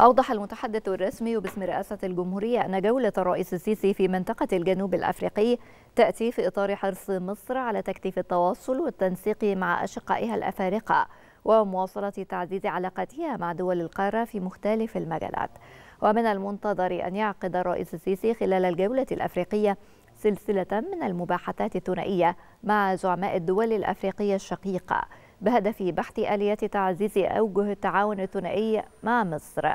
أوضح المتحدث الرسمي باسم رئاسة الجمهورية أن جولة الرئيس السيسي في منطقة الجنوب الأفريقي تأتي في إطار حرص مصر على تكثيف التواصل والتنسيق مع أشقائها الأفارقة ومواصلة تعزيز علاقاتها مع دول القارة في مختلف المجالات ومن المنتظر أن يعقد الرئيس السيسي خلال الجولة الأفريقية سلسلة من المباحثات الثنائية مع زعماء الدول الأفريقية الشقيقة بهدف بحث آليات تعزيز أوجه التعاون الثنائي مع مصر